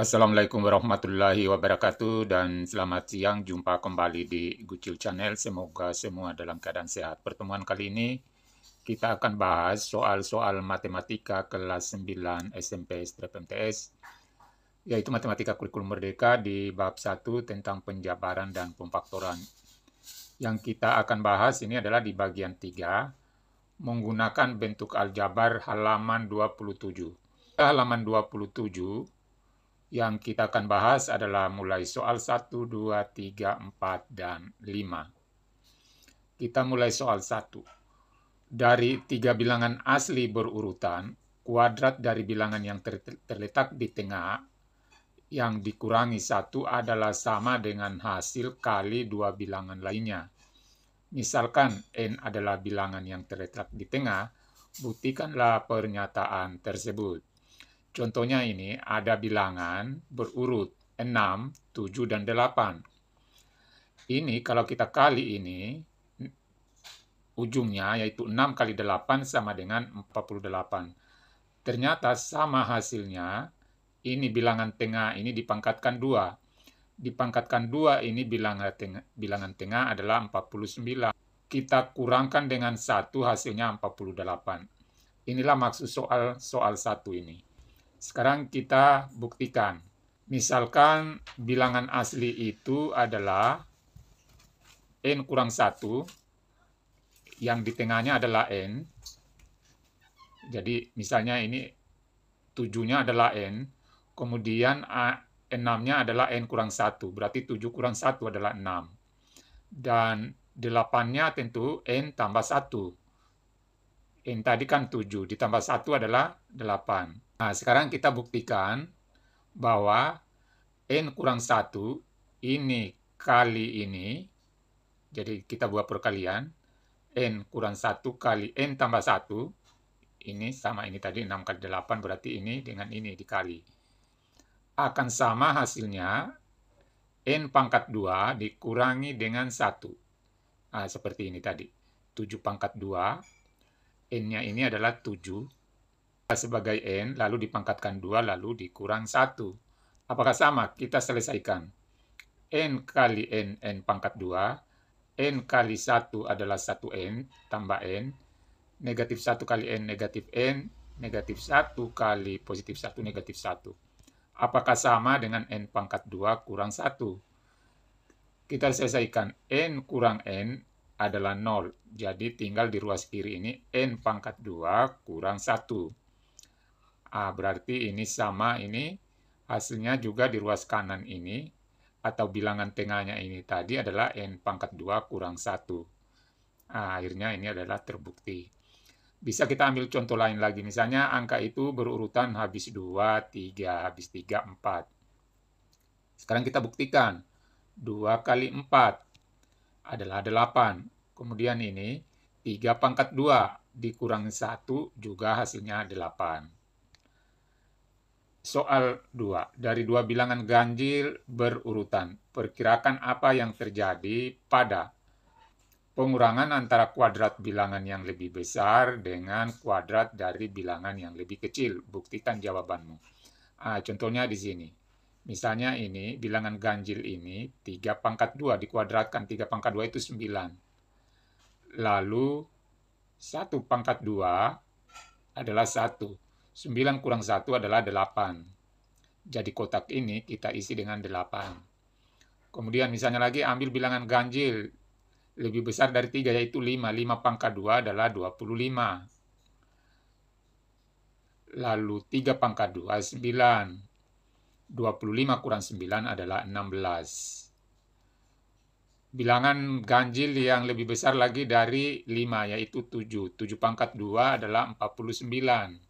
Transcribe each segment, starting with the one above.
Assalamualaikum warahmatullahi wabarakatuh dan selamat siang jumpa kembali di Gucil Channel. Semoga semua dalam keadaan sehat. Pertemuan kali ini kita akan bahas soal-soal matematika kelas 9 SMP Strip MTS yaitu matematika kurikulum merdeka di bab 1 tentang penjabaran dan pemfaktoran. Yang kita akan bahas ini adalah di bagian 3 menggunakan bentuk aljabar halaman 27. Halaman 27 yang kita akan bahas adalah mulai soal 1, 2, 3, 4, dan 5. Kita mulai soal 1. Dari tiga bilangan asli berurutan, kuadrat dari bilangan yang ter terletak di tengah yang dikurangi satu adalah sama dengan hasil kali dua bilangan lainnya. Misalkan n adalah bilangan yang terletak di tengah, buktikanlah pernyataan tersebut. Contohnya ini ada bilangan berurut 6, 7, dan 8. Ini kalau kita kali ini, ujungnya yaitu 6 kali 8 sama dengan 48. Ternyata sama hasilnya, ini bilangan tengah ini dipangkatkan 2. Dipangkatkan 2 ini bilangan tengah, bilangan tengah adalah 49. Kita kurangkan dengan 1 hasilnya 48. Inilah maksud soal soal 1 ini. Sekarang kita buktikan. Misalkan bilangan asli itu adalah N kurang 1, yang di tengahnya adalah N. Jadi misalnya ini 7-nya adalah N, kemudian 6-nya adalah N kurang 1, berarti 7 kurang 1 adalah 6. Dan 8-nya tentu N tambah 1. N tadi kan 7, ditambah 1 adalah 8. Nah, sekarang kita buktikan bahwa N kurang 1 ini kali ini, jadi kita buat perkalian, N kurang 1 kali N tambah 1, ini sama ini tadi 6 kali 8 berarti ini dengan ini dikali. Akan sama hasilnya, N pangkat 2 dikurangi dengan 1. Nah, seperti ini tadi, 7 pangkat 2, N-nya ini adalah 7 sebagai n, lalu dipangkatkan 2, lalu dikurang 1. Apakah sama? Kita selesaikan. n kali n, n pangkat 2. n kali 1 adalah 1n, tambah n. Negatif 1 kali n, negatif n. Negatif 1 kali positif 1, negatif 1. Apakah sama dengan n pangkat 2 kurang 1? Kita selesaikan. n kurang n adalah 0. Jadi tinggal di ruas kiri ini n pangkat 2 kurang 1. A. Ah, berarti ini sama ini hasilnya juga di ruas kanan ini atau bilangan tengahnya ini tadi adalah N pangkat 2 kurang 1. Nah, akhirnya ini adalah terbukti. Bisa kita ambil contoh lain lagi. Misalnya angka itu berurutan habis 2, 3, habis 3, 4. Sekarang kita buktikan. 2 kali 4 adalah 8. Kemudian ini 3 pangkat 2 dikurang 1 juga hasilnya 8. Soal 2. Dari dua bilangan ganjil berurutan, perkirakan apa yang terjadi pada pengurangan antara kuadrat bilangan yang lebih besar dengan kuadrat dari bilangan yang lebih kecil. Buktikan jawabanmu. Ah, contohnya di sini. Misalnya ini, bilangan ganjil ini 3 pangkat 2 dikuadratkan. 3 pangkat 2 itu 9. Lalu 1 pangkat 2 adalah 1 9 kurang 1 adalah 8. Jadi kotak ini kita isi dengan 8. Kemudian misalnya lagi ambil bilangan ganjil lebih besar dari 3 yaitu 5. 5 pangkat 2 adalah 25. Lalu 3 pangkat 2, 9. 25 kurang 9 adalah 16. Bilangan ganjil yang lebih besar lagi dari 5 yaitu 7. 7 pangkat 2 adalah 49.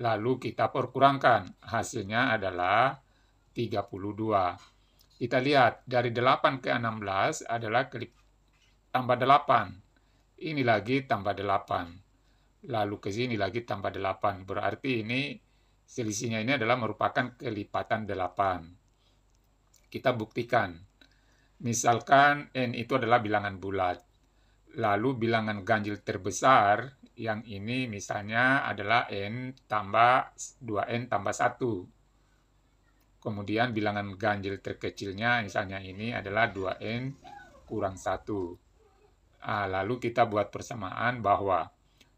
lalu kita perkurangkan. Hasilnya adalah 32. Kita lihat dari 8 ke 16 adalah klik tambah 8. Ini lagi tambah 8. Lalu ke sini lagi tambah 8. Berarti ini selisihnya ini adalah merupakan kelipatan 8. Kita buktikan. Misalkan N itu adalah bilangan bulat. Lalu bilangan ganjil terbesar yang ini misalnya adalah N tambah 2N tambah 1. Kemudian bilangan ganjil terkecilnya misalnya ini adalah 2N kurang 1. Ah, lalu kita buat persamaan bahwa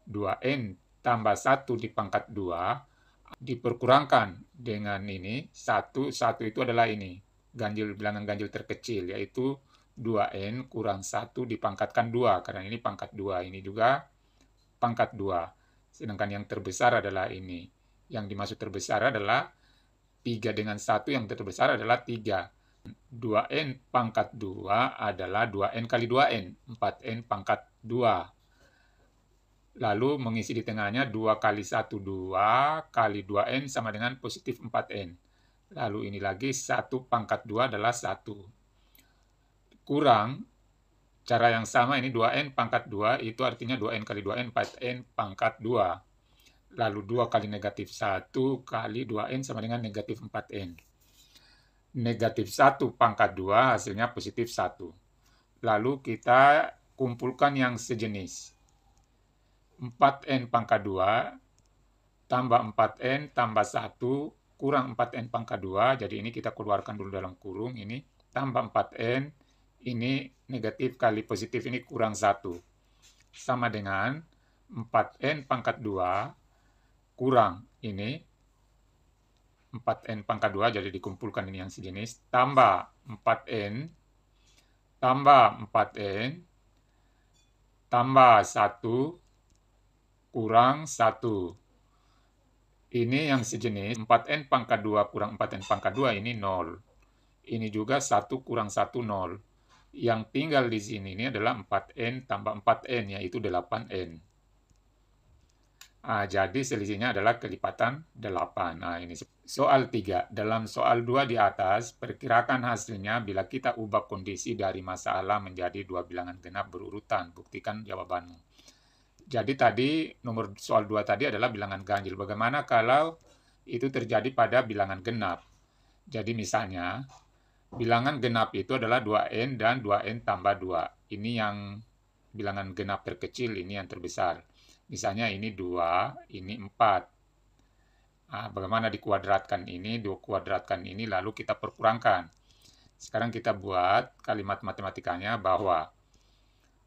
2N tambah 1 di pangkat 2 diperkurangkan dengan ini 1, 1 itu adalah ini ganjil bilangan ganjil terkecil yaitu 2N kurang 1 dipangkatkan 2 karena ini pangkat 2 ini juga pangkat 2. Sedangkan yang terbesar adalah ini. Yang dimaksud terbesar adalah 3 dengan 1 yang terbesar adalah 3. 2n pangkat 2 adalah 2n kali 2n, 4n pangkat 2. Lalu mengisi di tengahnya 2 kali 1, 2 kali 2n sama dengan positif 4n. Lalu ini lagi 1 pangkat 2 adalah 1. Kurang cara yang sama ini 2N pangkat 2 itu artinya 2N kali 2N 4N pangkat 2. Lalu 2 kali negatif 1 kali 2N sama dengan negatif 4N. Negatif 1 pangkat 2 hasilnya positif 1. Lalu kita kumpulkan yang sejenis. 4N pangkat 2 tambah 4N tambah 1 kurang 4N pangkat 2. Jadi ini kita keluarkan dulu dalam kurung ini. Tambah 4N ini negatif kali positif ini kurang 1. Sama dengan 4N pangkat 2 kurang ini 4N pangkat 2, jadi dikumpulkan ini yang sejenis, tambah 4N, tambah 4N, tambah 1, kurang 1. Ini yang sejenis, 4N pangkat 2 kurang 4N pangkat 2, ini 0. Ini juga 1 kurang 1, 0 yang tinggal di sini ini adalah 4N tambah 4N, yaitu 8N. Nah, jadi selisihnya adalah kelipatan 8. Nah, ini soal 3. Dalam soal 2 di atas, perkirakan hasilnya bila kita ubah kondisi dari masalah menjadi dua bilangan genap berurutan. Buktikan jawabanmu. Jadi tadi nomor soal 2 tadi adalah bilangan ganjil. Bagaimana kalau itu terjadi pada bilangan genap? Jadi misalnya bilangan genap itu adalah 2n dan 2n tambah 2. Ini yang bilangan genap terkecil, ini yang terbesar. Misalnya ini 2, ini 4. Nah, bagaimana dikuadratkan ini, dikuadratkan ini, lalu kita perkurangkan. Sekarang kita buat kalimat matematikanya bahwa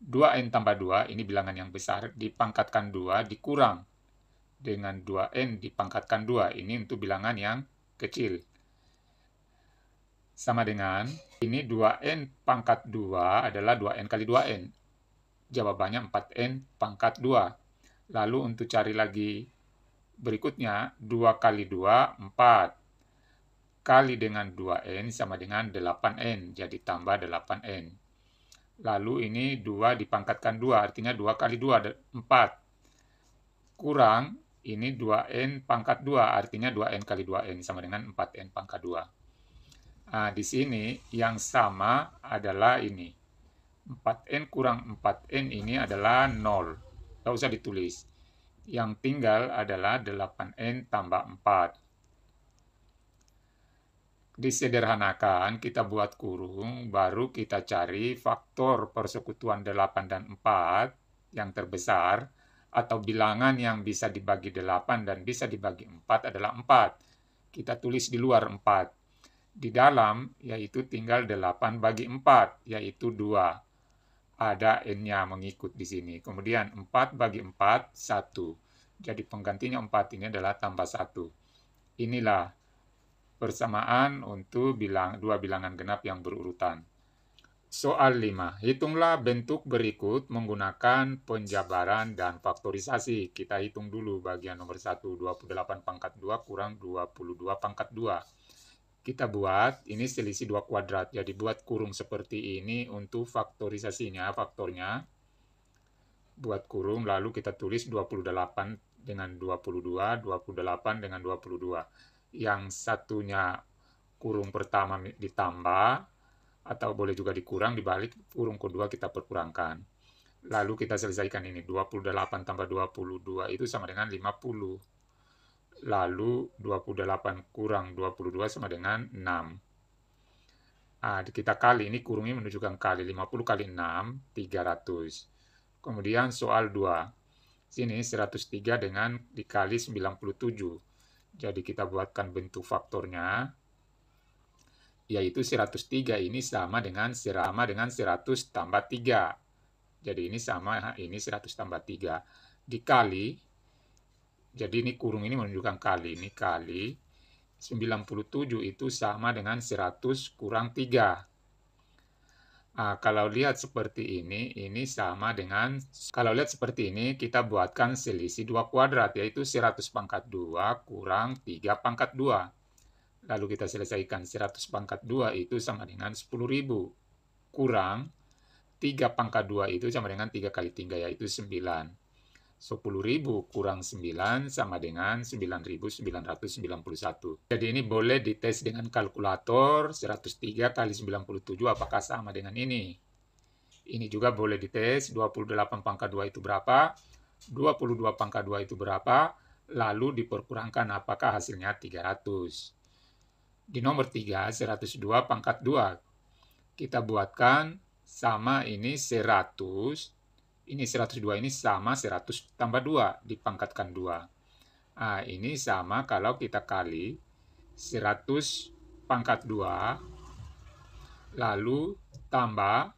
2n tambah 2, ini bilangan yang besar, dipangkatkan 2, dikurang dengan 2n dipangkatkan 2. Ini untuk bilangan yang kecil sama dengan ini 2n pangkat 2 adalah 2n kali 2n. Jawabannya 4n pangkat 2. Lalu untuk cari lagi berikutnya 2 kali 2 4 kali dengan 2n sama dengan 8n jadi tambah 8n lalu ini 2 dipangkatkan 2 artinya 2 kali 2 4 kurang ini 2n pangkat 2 artinya 2n kali 2n sama dengan 4n pangkat 2 Nah, di sini yang sama adalah ini. 4N kurang 4N ini adalah 0. Tidak usah ditulis. Yang tinggal adalah 8N tambah 4. Disederhanakan, kita buat kurung, baru kita cari faktor persekutuan 8 dan 4 yang terbesar, atau bilangan yang bisa dibagi 8 dan bisa dibagi 4 adalah 4. Kita tulis di luar 4 di dalam yaitu tinggal 8 bagi 4 yaitu 2. Ada n-nya mengikut di sini. Kemudian 4 bagi 4 1. Jadi penggantinya 4 ini adalah tambah 1. Inilah persamaan untuk bilang dua bilangan genap yang berurutan. Soal 5. Hitunglah bentuk berikut menggunakan penjabaran dan faktorisasi. Kita hitung dulu bagian nomor 1, 28 pangkat 2 kurang 22 pangkat 2 kita buat ini selisih dua kuadrat. Jadi buat kurung seperti ini untuk faktorisasinya, faktornya. Buat kurung lalu kita tulis 28 dengan 22, 28 dengan 22. Yang satunya kurung pertama ditambah atau boleh juga dikurang dibalik kurung kedua kita perkurangkan. Lalu kita selesaikan ini 28 tambah 22 itu sama dengan 50 lalu 28 kurang 22 sama dengan 6. Nah, kita kali, ini kurungnya menunjukkan kali, 50 kali 6, 300. Kemudian soal 2, sini 103 dengan dikali 97. Jadi kita buatkan bentuk faktornya, yaitu 103 ini sama dengan sama dengan 100 tambah 3. Jadi ini sama, ini 100 tambah 3. Dikali jadi ini kurung ini menunjukkan kali. Ini kali 97 itu sama dengan 100 kurang 3. Nah, kalau lihat seperti ini, ini sama dengan, kalau lihat seperti ini, kita buatkan selisih 2 kuadrat, yaitu 100 pangkat 2 kurang 3 pangkat 2. Lalu kita selesaikan 100 pangkat 2 itu sama dengan 10.000 kurang 3 pangkat 2 itu sama dengan 3 kali 3, yaitu 9. 10.000 kurang 9 sama dengan 9.991. Jadi ini boleh dites dengan kalkulator 103 kali 97 apakah sama dengan ini. Ini juga boleh dites 28 pangkat 2 itu berapa, 22 pangkat 2 itu berapa, lalu diperkurangkan apakah hasilnya 300. Di nomor 3, 102 pangkat 2. Kita buatkan sama ini 100 ini 102 ini sama 100 tambah 2 dipangkatkan 2. Nah, ini sama kalau kita kali 100 pangkat 2 lalu tambah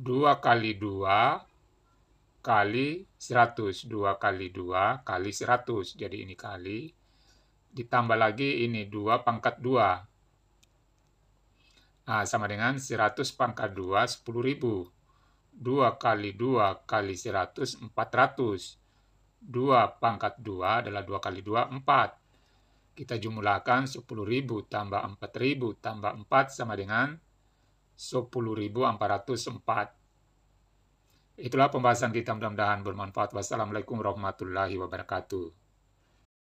2 kali 2 kali 100. 2 kali 2 kali 100. Jadi ini kali. Ditambah lagi ini 2 pangkat 2. Nah, sama dengan 100 pangkat 2, 10.000. 2 kali 2 kali 100, 400. 2 pangkat 2 adalah 2 kali 2, 4. Kita jumlahkan 10.000 tambah 4.000 tambah 4 sama dengan 10.404. Itulah pembahasan kita mudah-mudahan bermanfaat. Wassalamualaikum warahmatullahi wabarakatuh.